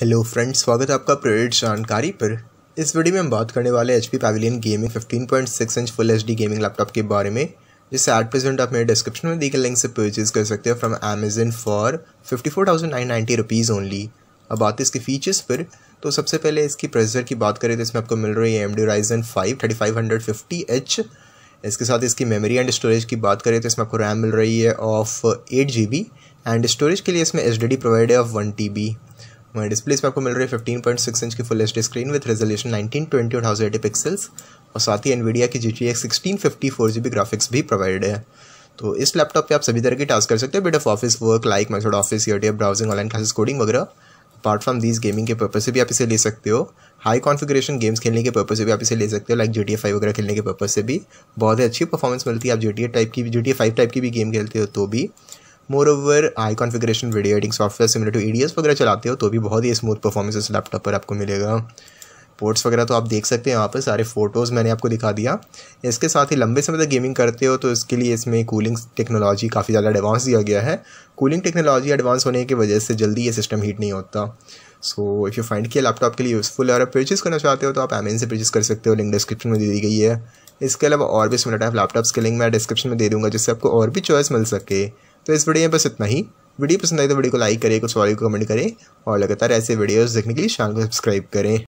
hello friends स्वागत है आपका प्रेरित जानकारी पर इस वीडियो में हम बात करने वाले H P Pavilion gaming 15.6 inch full H gaming laptop के बारे में जिसे एट प्रेजेंट आप मेरे डिस्क्रिप्शन में दी गए लिंक से परचेज कर सकते हो from Amazon for fifty four thousand nine ninety rupees only अब आते इसके फीचर्स पर तो सबसे पहले इसकी प्रोसेसर की बात करें तो इसमें आपको मिल रही है M D Ryzen five thirty five hundred fifty H इसके साथ इसकी मेमोरी एंड स्टोरेज की बात करें तो इसमें आपको रैम मिल रही है of eight G B and storage के लिए इसमें एच डी डी प्रोवाइड है of one T B display इसमें आपको मिल रही है 15.6 इंच की full H screen with resolution 1920 twenty thousand eighty pixels और साथ ही एनवीडिया की G T X sixteen fifty four G B graphics भी प्रोवाइड है तो इस लैपटॉप पे आप सभी तरह की टास्क कर सकते हैं bit of office work like method office YouTube browsing online classes coding वगैरह अपार्ट फ्रॉम दीज गेमिंग के पर्पज से भी आप इसे ले सकते हो हाई कॉन्फिग्रेशन गेम्स खेलने के पर्पज से भी आप इसे ले सकते हो लाइक जी टी फाइव वगैरह खेलने के पर्पज से भी बहुत ही अच्छी परफॉर्मेंस मिलती है आप जी टी टाइप की जी टी फाइव टाइप की भी गेम खेलते हो तो भी moreover I configuration video editing software similar to E वगैरह चलाते हो तो भी बहुत ही स्मूथ परफॉर्मेंस इस लैपटॉप पर आपको मिलेगा पोर्ट्स वगैरह तो आप देख सकते हैं यहाँ पर सारे फोटोज़ मैंने आपको दिखा दिया इसके साथ ही लंबे समय तक गेमिंग करते हो तो इसके लिए इसमें कूलिंग टेक्नोलॉजी काफ़ी ज़्यादा एडवांस दिया गया है कूलिंग टेक्नोलॉजी एडवांस होने की वजह से जल्दी ये सिस्टम हीट नहीं होता सो इफ़ यू फाइंड किया लैपटॉप के लिए यूज़फुल और आप परचेज़ करना चाहते हो तो आप एमेन से परचेज़ कर सकते हो लिंक डिस्क्रिप्शन में दे दी गई है इसके अलावा और भी सिमिलर टाइप लैपटॉप्स के लिंक मैं डिस्क्रिप्शन में दे दूँगा जिससे आपको और भी चॉइस मिल सके तो इस वीडियो में बस इतना ही वीडियो पसंद आई तो वीडियो को लाइक करें कुछ वाली को कमेंट करें और लगातार ऐसे वीडियोस देखने के लिए चैनल को सब्सक्राइब करें